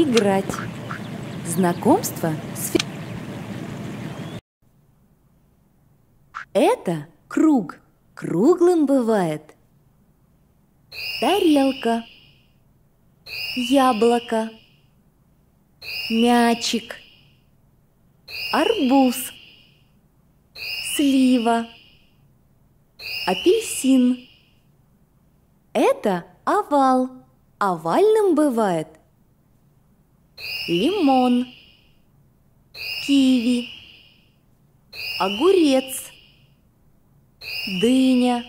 Играть. Знакомство с фи... Это круг. Круглым бывает. Тарелка. Яблоко. Мячик. Арбуз. Слива. Апельсин. Это овал. Овальным бывает лимон, киви, огурец, дыня,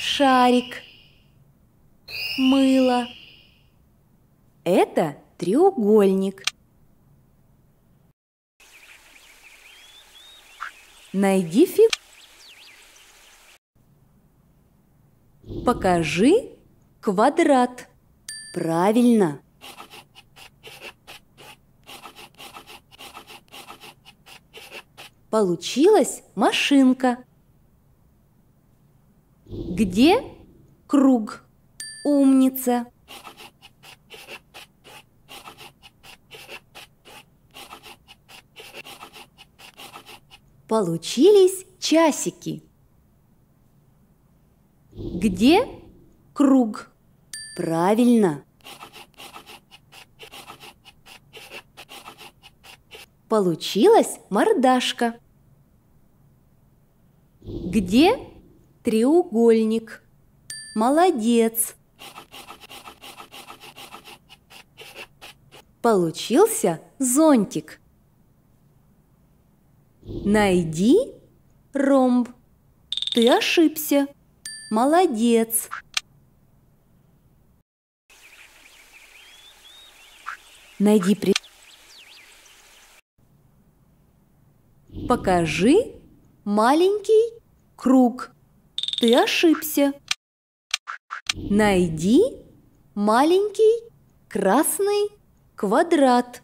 шарик, мыло. Это треугольник. Найди фиг. Покажи квадрат. Правильно. Получилась машинка. Где круг? Умница! Получились часики. Где круг? Правильно! Получилась мордашка. Где треугольник? Молодец! Получился зонтик. Найди ромб. Ты ошибся. Молодец. Найди при... покажи маленький круг. Ты ошибся. Найди маленький красный квадрат.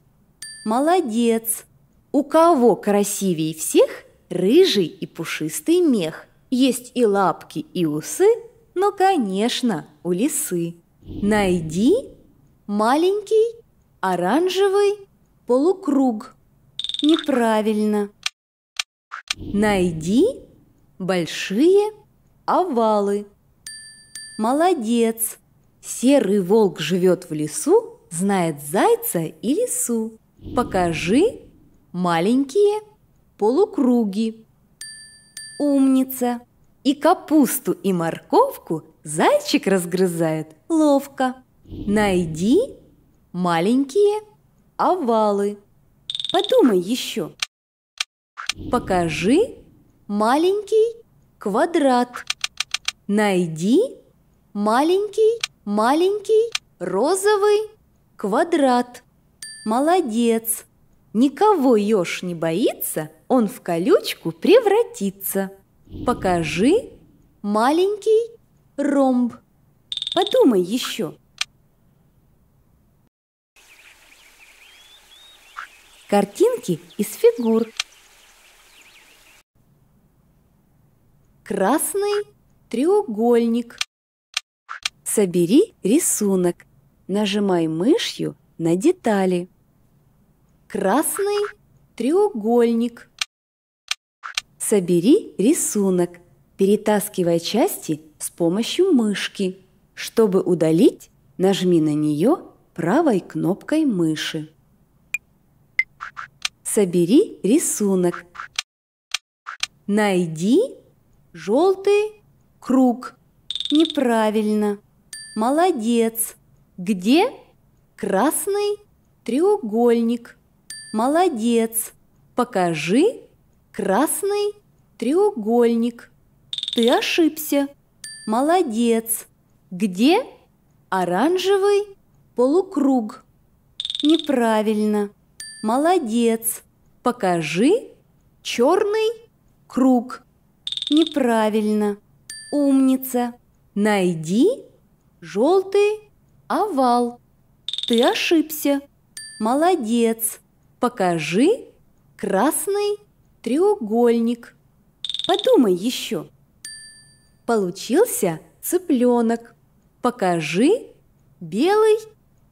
Молодец! У кого красивее всех рыжий и пушистый мех? Есть и лапки, и усы, но, конечно, у лисы. Найди маленький оранжевый полукруг. Неправильно. Найди большие овалы. Молодец! Серый волк живет в лесу, знает зайца и лису. Покажи маленькие полукруги. Умница! И капусту, и морковку зайчик разгрызает ловко. Найди маленькие овалы. Подумай еще. Покажи маленький квадрат. Найди маленький, маленький розовый квадрат. Молодец! Никого еж не боится, он в колючку превратится. Покажи маленький ромб. Подумай еще. Картинки из фигур красный треугольник. Собери рисунок. Нажимай мышью на детали. Красный треугольник. Собери рисунок, перетаскивая части с помощью мышки. Чтобы удалить, нажми на нее правой кнопкой мыши. Собери рисунок. Найди Желтый круг. Неправильно. Молодец. Где? Красный треугольник. Молодец. Покажи красный треугольник. Ты ошибся. Молодец. Где? Оранжевый полукруг. Неправильно. Молодец. Покажи черный круг. Неправильно. Умница. Найди желтый овал. Ты ошибся. Молодец. Покажи красный треугольник. Подумай еще. Получился цыпленок. Покажи белый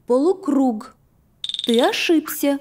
полукруг. Ты ошибся.